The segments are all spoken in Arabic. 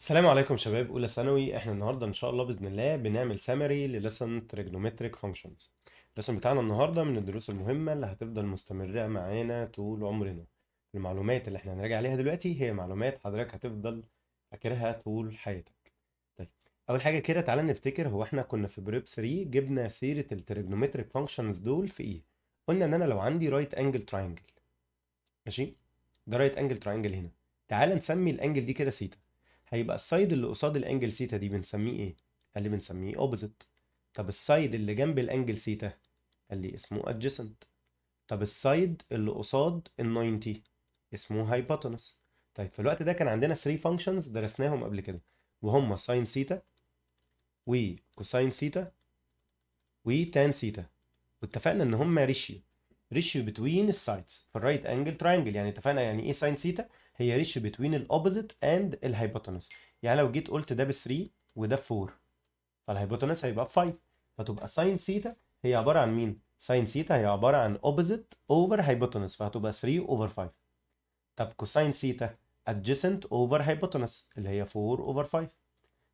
السلام عليكم شباب اولى ثانوي احنا النهارده ان شاء الله باذن الله بنعمل سامري للسن تريجنومتريك فانكشنز اللسن بتاعنا النهارده من الدروس المهمه اللي هتفضل مستمره معانا طول عمرنا المعلومات اللي احنا هنراجع عليها دلوقتي هي معلومات حضرتك هتفضل فاكرها طول حياتك طيب اول حاجه كده تعالى نفتكر هو احنا كنا في بريب 3 جبنا سيره التريجنومتريك فانكشنز دول في ايه قلنا ان انا لو عندي رايت انجل تراينجل ماشي ده رايت انجل تراينجل هنا تعالى نسمي الانجل دي كده سيتا هيبقى السايد اللي قصاد الانجل سيتا دي بنسميه ايه؟ قال لي بنسميه اوبزيت طب السايد اللي جنب الانجل سيتا قال لي اسمه ادجيسنت طب السايد اللي قصاد ال 90 اسمه هايبوتنس طيب في الوقت ده كان عندنا 3 فانكشنز درسناهم قبل كده وهم ساين سيتا وكوساين سيتا وتان سيتا واتفقنا ان هم ريشيو ريشيو بتوين السايدز في الرايت انجل تراينجل يعني اتفقنا يعني ايه ساين سيتا هي ريشيو بتوين الاوبوزيت اند الهايبوتنس يعني لو جيت قلت ده ب 3 وده ب 4 فالهايبوتنس هيبقى ب 5 فتبقى ساين ثيتا هي عباره عن مين؟ ساين ثيتا هي عباره عن اوبوزيت اوفر هايبوتنس فهتبقى 3 اوفر 5 طب كوساين ثيتا ادجيسنت over hypotenuse اللي هي 4 over 5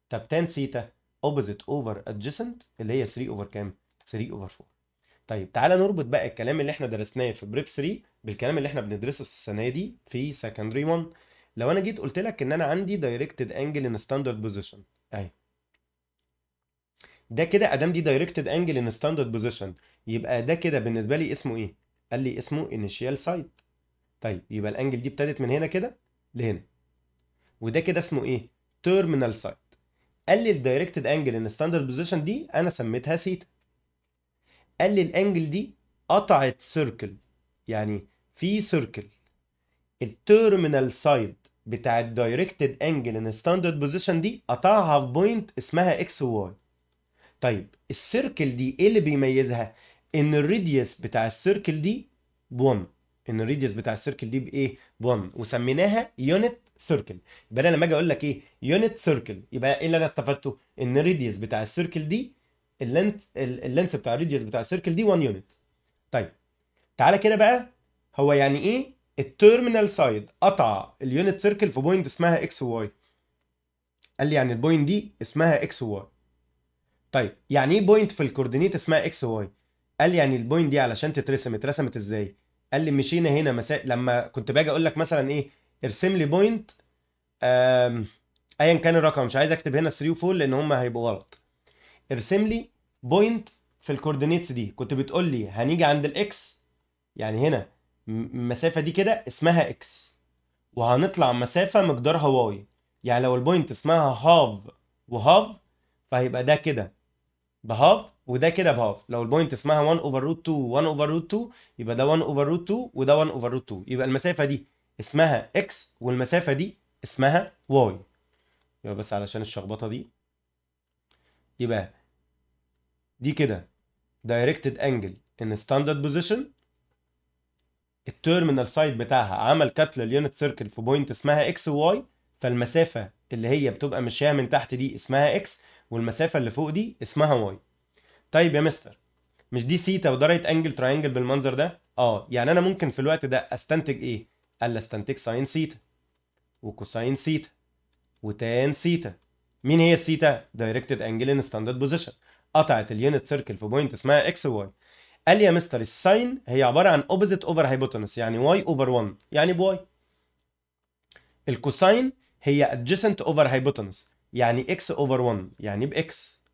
طب تان ثيتا اوبوزيت over ادجيسنت اللي هي 3 over كام 3 over 4 طيب تعالى نربط بقى الكلام اللي احنا درسناه في بريب 3 بالكلام اللي احنا بندرسه السنه دي في سكندري 1 لو انا جيت قلت لك ان انا عندي دايركتد انجل ان ستاندرد بوزيشن اهي ده كده ادام دي دايركتد انجل ان ستاندرد بوزيشن يبقى ده كده بالنسبه لي اسمه ايه قال لي اسمه انيشيال سايد طيب يبقى الانجل دي ابتدت من هنا كده لهنا وده كده اسمه ايه تيرمينال سايد قال لي الدايركتد انجل ان ستاندرد بوزيشن دي انا سميتها سيتا قال لي الانجل دي قطعت سيركل يعني في سيركل التيرمينال سايد بتاع الدايركتد انجل ان ستاندرد بوزيشن دي قطعها في بوينت اسمها اكس وواي طيب السيركل دي ايه اللي بيميزها ان الريديوس بتاع السيركل دي ب1 ان الريديوس بتاع السيركل دي بايه ب1 وسميناها يونت سيركل يبقى انا لما اجي اقول لك ايه يونت سيركل يبقى ايه اللي انا استفدته ان الريديوس بتاع السيركل دي اللينث اللينث بتاع الريديوس بتاع السيركل دي 1 يونت طيب تعالى كده بقى هو يعني ايه التيرمينال سايد قطع اليونت سيركل في بوينت اسمها اكس وواي قال لي يعني البوينت دي اسمها اكس وواي طيب يعني ايه بوينت في الكوردينيت اسمها اكس وواي قال لي يعني البوينت دي علشان تترسم اترسمت ازاي قال لي مشينا هنا مسا... لما كنت باجي اقول لك مثلا ايه ارسم لي بوينت ايا كان الرقم مش عايز اكتب هنا 3 و 4 لان هم هيبقوا غلط ارسم لي بوينت في الكوردينيتس دي كنت بتقول لي هنيجي عند الاكس يعني هنا المسافه دي كده اسمها اكس وهنطلع مسافه مقدارها واي يعني لو البوينت اسمها هاف وهاف فهيبقى ده كده بهاف وده كده بهاف لو البوينت اسمها 1 اوفر روت 2 1 اوفر روت 2 يبقى ده 1 اوفر روت 2 وده 1 اوفر روت 2 يبقى المسافه دي اسمها اكس والمسافه دي اسمها واي يبقى بس علشان الشخبطه دي يبقى دي كده directed angle in standard position التيرمينال سايد بتاعها عمل كات لليونت سيركل في بوينت اسمها اكس وواي فالمسافه اللي هي بتبقى ماشيه من تحت دي اسمها اكس والمسافه اللي فوق دي اسمها واي طيب يا مستر مش دي سيتا وده رايت انجل تراينجل بالمنظر ده اه يعني انا ممكن في الوقت ده استنتج ايه قال استنتج ساين سيتا وكوساين سيتا وتان سيتا مين هي السيتا دايركتد انجل ان ستاندرد بوزيشن قطعت اليونت سيركل في بوينت اسمها اكس واي قال لي يا مستر الساين هي عباره عن اوبوزيت اوفر هايبوتنس يعني واي اوفر 1 يعني بواي الكوساين هي ادجسنت اوفر هايبوتنس يعني اكس اوفر 1 يعني باكس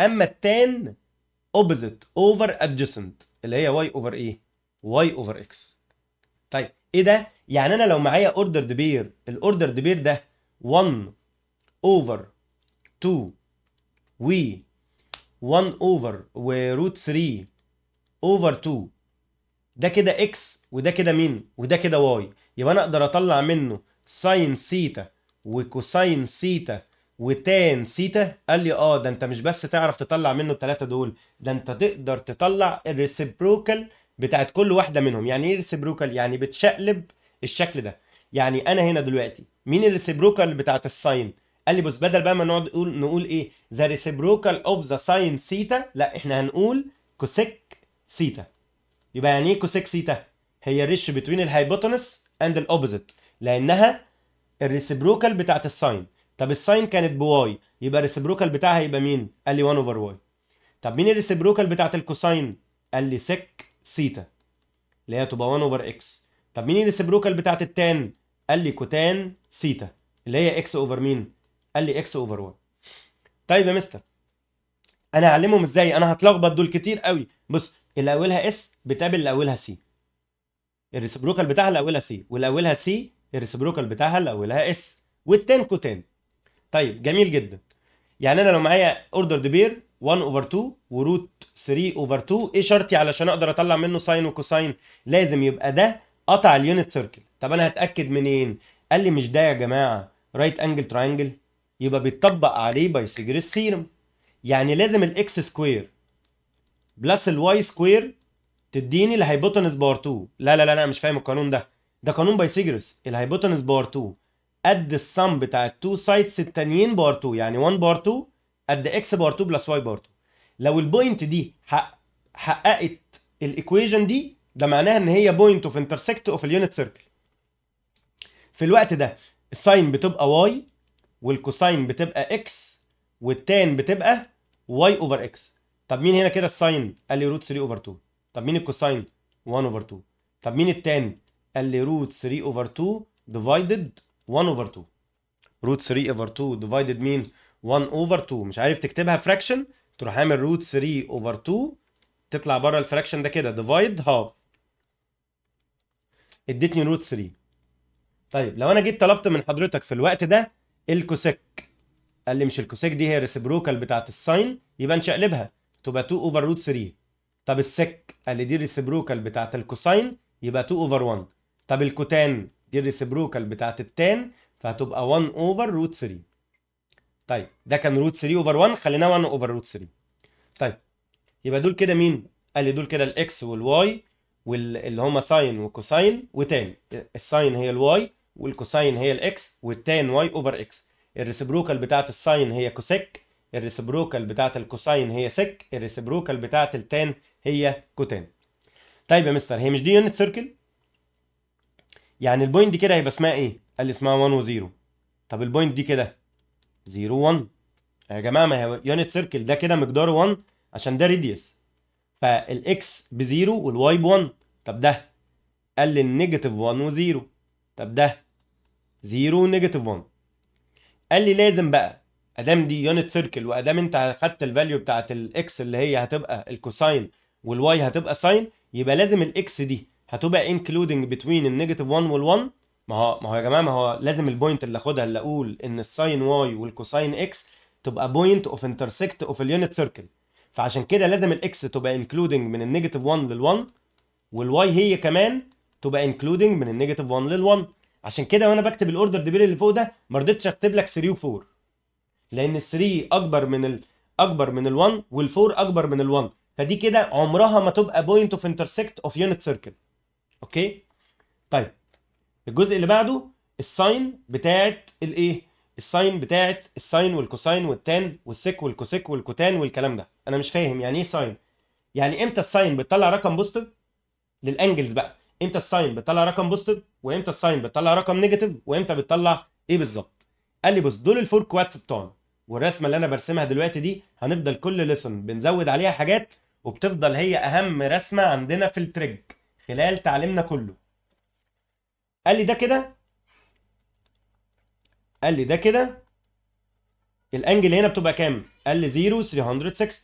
اما التان اوبوزيت اوفر ادجسنت اللي هي واي اوفر ايه واي اوفر اكس طيب ايه ده يعني انا لو معايا اوردر بير الاوردر بير ده 1 اوفر 2 و 1 اوفر وروت 3 اوفر 2 ده كده اكس وده كده مين وده كده واي يبقى انا اقدر اطلع منه ساين سيتا وكوساين سيتا وتان سيتا قال لي اه ده انت مش بس تعرف تطلع منه الثلاثه دول ده انت تقدر تطلع الريسبروكال بتاعت كل واحده منهم يعني ايه ريسبروكال يعني بتشقلب الشكل ده يعني انا هنا دلوقتي مين الريسبروكال بتاعت الساين قال لي بص بدل بقى ما نقعد نقول نقول ايه ذا ريسيبروكال اوف ذا ساين سيتا لا احنا هنقول كوسيك سيتا يبقى يعني ايه كوسيك سيتا هي الريش بتوين الهايبوتنس اند الاوبوزيت لانها الريسيبروكال بتاعت الساين طب الساين كانت بواي يبقى الريسيبروكال بتاعها يبقى مين قال لي 1 اوفر واي طب مين الريسيبروكال بتاعت الكوساين قال لي سك سيتا اللي هي تبقى 1 اوفر اكس طب مين الريسيبروكال بتاعت التان قال لي كوتان سيتا اللي هي اكس اوفر مين قال لي اكس اوفر 1 طيب يا مستر انا هعلمهم ازاي انا هتلخبط دول كتير قوي بص اللي اولها اس بتقابل اللي اولها سي الريسبروكال بتاعها اللي اولها سي واللي اولها سي الريسبروكال بتاعها اللي اولها اس والتان كوتان طيب جميل جدا يعني انا لو معايا اوردر بير 1 اوفر 2 وروت 3 اوفر 2 ايه شرطي علشان اقدر اطلع منه ساين وكوساين لازم يبقى ده قطع اليونت سيركل طب انا هتاكد منين قال لي مش ده يا جماعه رايت انجل تراينجل يبقى بيتطبق عليه بايثاجور الثيرم يعني لازم الاكس سكوير بلس الواي سكوير تديني الهايبوتنس باور 2 لا لا لا انا مش فاهم القانون ده ده قانون بايثاجورس الهايبوتنس باور 2 قد السم بتاع التو سايتس التانيين باور 2 يعني 1 باور 2 قد اكس باور 2 بلس واي باور 2 لو البوينت دي حق حققت الايكويجن دي ده معناها ان هي بوينت اوف انترسكت اوف اليونت سيركل في الوقت ده الساين بتبقى واي والكوساين بتبقى اكس والتان بتبقى واي اوفر اكس طب مين هنا كده الساين قال لي روت 3 اوفر 2 طب مين الكوساين 1 اوفر 2 طب مين التان قال لي روت 3 اوفر 2 ديفايدد 1 اوفر 2 روت 3 اوفر 2 ديفايدد مين 1 اوفر 2 مش عارف تكتبها فراكشن تروح عامل روت 3 اوفر 2 تطلع بره الفراكشن ده كده ديفايد هاف ادتني روت 3 طيب لو انا جيت طلبت من حضرتك في الوقت ده الكوسيك قال لي مش الكوسيك دي هي ريسبروكال بتاعت الساين يبقى نشقلبها تبقى 2 اوفر روت 3 طب السك قال لي دي ريسبروكال بتاعت الكوساين يبقى 2 اوفر 1 طب الكوتان دي ريسبروكال بتاعت التان فهتبقى 1 اوفر روت 3 طيب ده كان روت 3 اوفر 1 خليناه 1 اوفر روت 3 طيب يبقى دول كده مين؟ قال لي دول كده الاكس والواي واللي هما ساين وكوساين وتان الساين هي الواي والكوساين هي الاكس والتان واي اوفر اكس الريسبروكال بتاعه الساين هي كوسك الريسبروكال بتاعه الكوساين هي سك الريسبروكال بتاعه التان هي كوتان طيب يا مستر هي مش دي يونت سيركل يعني البوينت دي كده هيبقى اسمها ايه قال لي اسمها 1 و0 طب البوينت دي كده 0 1 يا جماعه ما هي يونت سيركل ده كده مقداره 1 عشان ده ريديوس فالاكس ب0 والواي ب1 طب ده قال لي النيجاتيف 1 و0 طب ده 0 نيجاتيف 1 قال لي لازم بقى ادام دي يونت سيركل وادام انت خدت الفاليو بتاعه الاكس اللي هي هتبقى الكوساين والواي هتبقى ساين يبقى لازم الاكس دي هتبقى انكلودنج بتوين النيجاتيف 1 وال1 ما هو ما هو يا جماعه ما هو لازم البوينت اللي اخدها اللي اقول ان الساين واي والكوساين اكس تبقى بوينت اوف انترسكت اوف اليونت سيركل فعشان كده لازم الاكس تبقى انكلودنج من النيجاتيف 1 لل1 والواي هي كمان تبقى انكلودنج من النيجاتيف 1 لل 1 عشان كده وانا بكتب الاوردر ديبيل اللي فوق ده ما رضيتش اكتب لك 3 و4 لان ال 3 اكبر من ال اكبر من ال1 وال4 اكبر من ال1 فدي كده عمرها ما تبقى بوينت اوف انترسكت اوف يونت سيركل اوكي طيب الجزء اللي بعده الساين بتاعت الايه الساين بتاعت الساين والكوساين والتان والسك والكوسيك والكوتان والكلام ده انا مش فاهم يعني ايه ساين يعني امتى الساين بتطلع رقم بوستيف للانجلز بقى امتى الساين بتطلع رقم بوزيتيف وامتى الساين بتطلع رقم نيجاتيف وامتى بتطلع ايه بالظبط قال لي بص دول الفور كوادس بتوعنا والرسمه اللي انا برسمها دلوقتي دي هنفضل كل ليسون بنزود عليها حاجات وبتفضل هي اهم رسمه عندنا في التريج خلال تعليمنا كله قال لي ده كده قال لي ده كده الانجل هنا بتبقى كام قال لي 0 360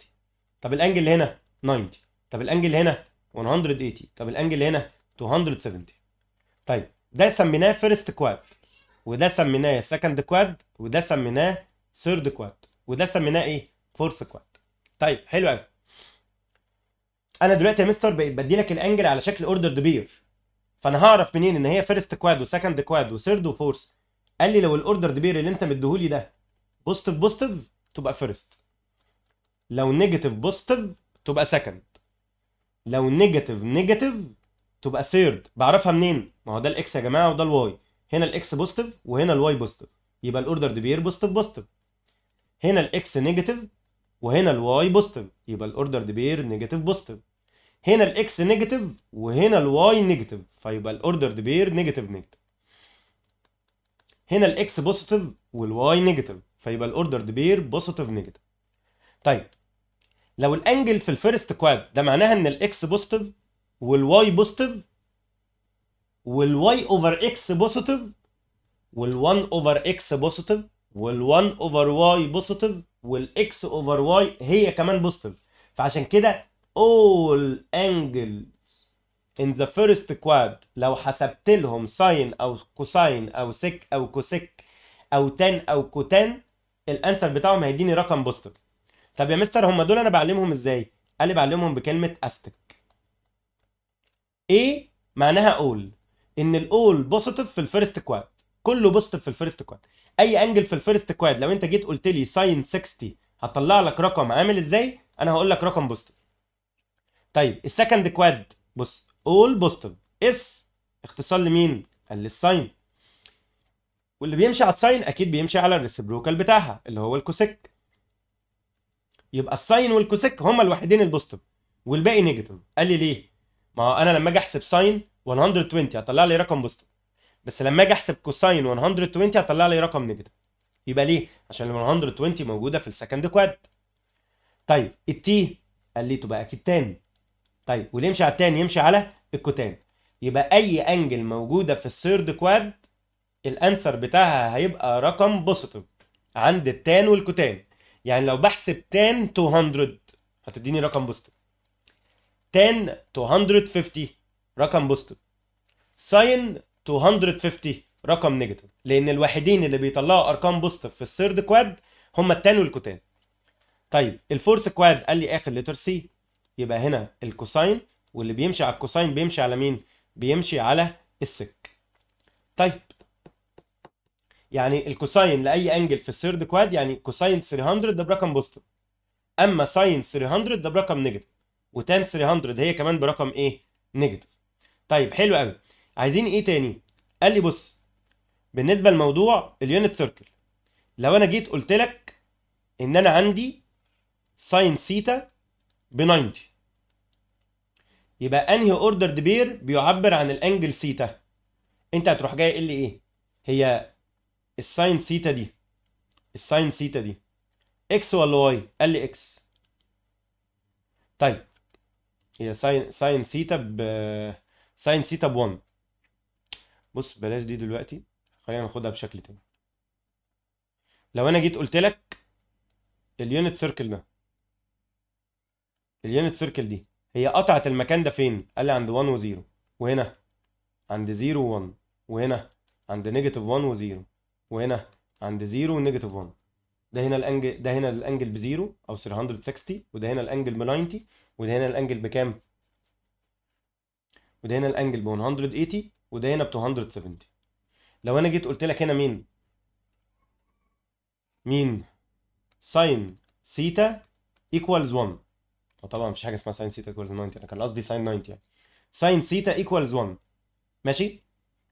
طب الانجل هنا 90 طب الانجل هنا 180 طب الانجل هنا 270 طيب ده سميناه فيرست كواد وده سميناه سكند كواد وده سميناه ثيرد كواد وده سميناه ايه فورث كواد طيب حلو قوي انا دلوقتي يا مستر بقيت بدي لك الانجل على شكل اوردر بير فانا هعرف منين ان هي فيرست كواد وسكند كواد وثيرد وفورث قال لي لو الاوردر بير اللي انت مديهولي ده بوزيتيف بوزيتيف تبقى فيرست لو نيجاتيف بوزيتيف تبقى سكند لو نيجاتيف نيجاتيف تبقى سيرد بعرفها منين ما هو ده الاكس يا جماعه وده الواي هنا الاكس بوزيتيف وهنا الواي بوزيتيف يبقى الاوردر دي بير بوزيتيف بوزيتيف هنا الاكس نيجاتيف وهنا الواي بوزيتيف يبقى الاوردر دي بير نيجاتيف بوزيتيف هنا الاكس نيجاتيف وهنا الواي نيجاتيف فيبقى الاوردر دي بير نيجاتيف نيجاتيف هنا الاكس بوزيتيف والواي نيجاتيف فيبقى الاوردر دي بير بوزيتيف نيجاتيف طيب لو الانجل في الفيرست كواد ده معناها ان الاكس بوزيتيف والواي بوزيتيف والواي اوفر اكس بوزيتيف وال1 اوفر اكس بوزيتيف وال1 اوفر واي بوزيتيف والاكس اوفر واي هي كمان بوزيتيف فعشان كده all angles in the first quad لو حسبت لهم ساين او كوساين او سك او كوسك او تان او كوتان الانسر بتاعهم هيديني رقم بوزيتيف طب يا مستر هم دول انا بعلمهم ازاي؟ قال لي بعلمهم بكلمه استك ايه معناها اول ان الاول بوزيتيف في الفيرست كواد كله بوزيتيف في الفيرست كواد اي انجل في الفيرست كواد لو انت جيت قلت لي ساين 60 هطلع لك رقم عامل ازاي انا هقول لك رقم بوزيتيف طيب السكند كواد بص اول بوزيتيف اس اختصار لمين قال للساين واللي بيمشي على الساين اكيد بيمشي على الريسبروكال بتاعها اللي هو الكوسيك يبقى الساين والكوسيك هما الوحيدين البوزيتيف والباقي نيجاتيف قال لي ليه ما انا لما اجي احسب ساين 120 هطلع لي رقم بوستر بس لما اجي احسب كوساين 120 هطلع لي رقم نيجاتيف يبقى ليه عشان ال 120 موجوده في السكند كواد طيب التي تبقى اكيد تان طيب واللي يمشي على التاني يمشي على الكوتان يبقى اي انجل موجوده في الثيرد كواد الانسر بتاعها هيبقى رقم بوستيف عند التان والكوتان يعني لو بحسب تان 200 هتديني رقم بوستيف 10 150 رقم بوستيف ساين 250 رقم نيجاتيف لان الوحيدين اللي بيطلعوا ارقام بوستيف في الثيرد كواد هم التان والكوتان طيب الفورث كواد قال لي اخر لتر سي يبقى هنا الكوساين واللي بيمشي على الكوساين بيمشي على مين بيمشي على السك طيب يعني الكوساين لاي انجل في الثيرد كواد يعني كوساين 300 ده برقم بوستيف اما ساين 300 ده برقم نيجاتيف و10 300 هي كمان برقم ايه نيجاتيف طيب حلو قوي عايزين ايه تاني قال لي بص بالنسبه لموضوع اليونت سيركل لو انا جيت قلت لك ان انا عندي ساين سيتا ب 90 يبقى انهي اوردر بير بيعبر عن الانجل سيتا انت هتروح جاي قايل لي ايه هي الساين سيتا دي الساين سيتا دي اكس ولا واي قال لي اكس طيب هي ساين ساين ثيتا ب ساين ثيتا ب 1 بص بلاش دي دلوقتي خلينا ناخدها بشكل تاني لو انا جيت قلت لك اليونت سيركل ده اليونت سيركل دي هي قطعت المكان ده فين قال لي عند 1 و0 وهنا عند 0 و1 وهنا عند نيجاتيف 1 و0 وهنا عند 0 ونيجاتيف 1 ده هنا الانجل ده هنا الانجل بزيرو او 360 وده هنا الانجل ب 90 وده هنا الانجل بكام؟ وده هنا الانجل ب 180 وده هنا ب 270 لو انا جيت قلت لك هنا مين؟ مين؟ ساين سيتا ايكوالز 1 طبعا مفيش حاجه اسمها ساين سيتا ايكوالز 90 انا كان قصدي ساين 90 يعني ساين سيتا ايكوالز 1 ماشي؟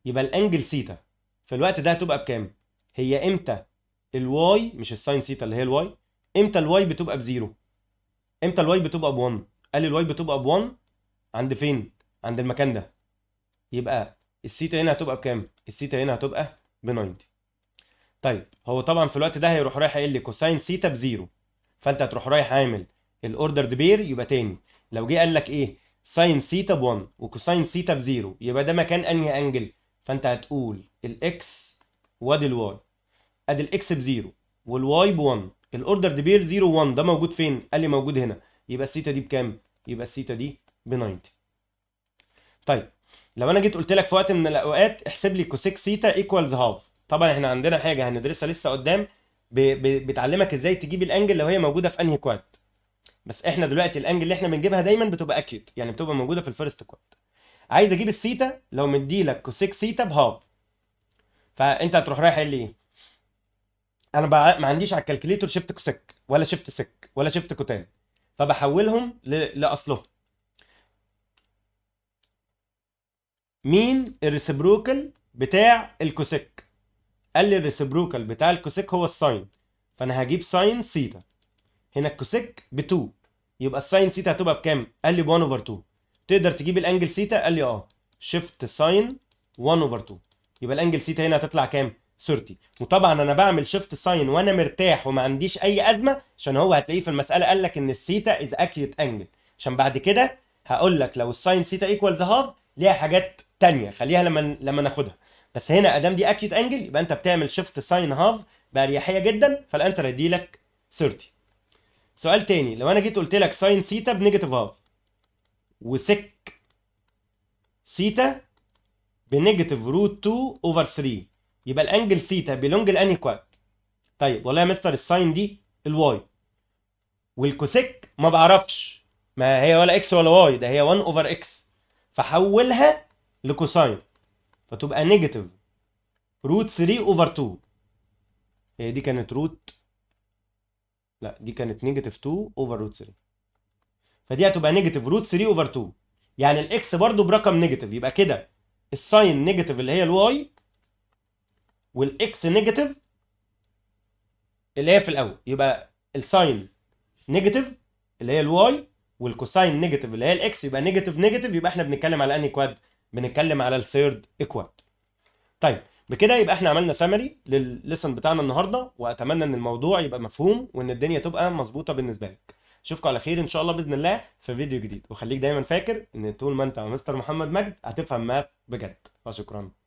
يبقى الانجل سيتا في الوقت ده هتبقى بكام؟ هي امتى الواي مش الساين ثيتا اللي هي الواي امتى الواي بتبقى بزيرو امتى الواي بتبقى ب1 قال لي الواي بتبقى ب1 عند فين عند المكان ده يبقى الثيتا هنا هتبقى بكام الثيتا هنا هتبقى ب 90 طيب هو طبعا في الوقت ده هيروح رايح قايل لي كوساين ثيتا بزيرو فانت هتروح رايح عامل الاوردر بير يبقى تاني لو جه قال لك ايه ساين ثيتا ب1 وكوساين ثيتا بزيرو يبقى ده مكان انهي انجل فانت هتقول الاكس وادي الواي ادي الاكس ب 0 والواي ب 1 الاوردر ديبيل 0 1 ده موجود فين؟ قال لي موجود هنا يبقى السيتا دي بكام؟ يبقى السيتا دي ب 90 طيب لو انا جيت قلت لك في وقت من الاوقات احسب لي كوسيك سيتا ايكوالز هاف طبعا احنا عندنا حاجه هندرسها لسه قدام بتعلمك ازاي تجيب الانجل لو هي موجوده في انهي كواد بس احنا دلوقتي الانجل اللي احنا بنجيبها دايما بتبقى اكيوت يعني بتبقى موجوده في الفيرست كواد عايز اجيب السيتا لو مدي لك كوسيك سيتا بهاف فانت هتروح رايح قايل لي ايه انا ما عنديش على الكالكليتور شيفت كوسك ولا شيفت سك ولا شيفت كوتان فبحولهم ل... لاصلهم مين الريسبروكال بتاع الكوسك قال لي الريسبروكال بتاع الكوسك هو الساين فانا هجيب ساين سيتا هنا الكوسك ب 2 يبقى الساين سيتا هتبقى بكام قال لي ب 1 اوفر 2 تقدر تجيب الانجل سيتا قال لي اه شيفت ساين 1 اوفر 2 يبقى الانجل سيتا هنا هتطلع كام صورتي وطبعا انا بعمل شيفت ساين وانا مرتاح وما عنديش اي ازمه عشان هو هتلاقيه في المساله قال لك ان الثيتا از اكيوت انجل عشان بعد كده هقول لك لو الساين ثيتا ايكوالز هاف ليها حاجات ثانيه خليها لما لما ناخدها بس هنا ادام دي اكيوت انجل يبقى انت بتعمل شيفت ساين هاف باريحيه جدا فالانسر لك 30 سؤال ثاني لو انا جيت قلت لك ساين ثيتا بنيجاتيف هاف وسك ثيتا بنيجاتيف روت 2 اوفر 3 يبقى الانجل ثيتا بيلونج لاني كواد طيب والله يا مستر الساين دي الواي والكوسيك ما بعرفش ما هي ولا اكس ولا واي ده هي 1 اوفر اكس فحولها لكوساين فتبقى نيجاتيف روت 3 اوفر 2 هي دي كانت روت لا دي كانت نيجاتيف 2 اوفر روت 3 فدي هتبقى نيجاتيف روت 3 اوفر 2 يعني الاكس برضو برقم نيجاتيف يبقى كده الساين نيجاتيف اللي هي الواي والاكس نيجاتيف اللي هي في الاول يبقى الساين نيجاتيف اللي هي الواي والكوساين نيجاتيف اللي هي الاكس يبقى نيجاتيف نيجاتيف يبقى احنا بنتكلم على انهي كواد بنتكلم على الثيرد اكواد طيب بكده يبقى احنا عملنا سمري للليسن بتاعنا النهارده واتمنى ان الموضوع يبقى مفهوم وان الدنيا تبقى مظبوطه بالنسبه لك اشوفكم على خير ان شاء الله باذن الله في فيديو جديد وخليك دايما فاكر ان طول ما انت مستر محمد مجد هتفهم ماث بجد وشكرا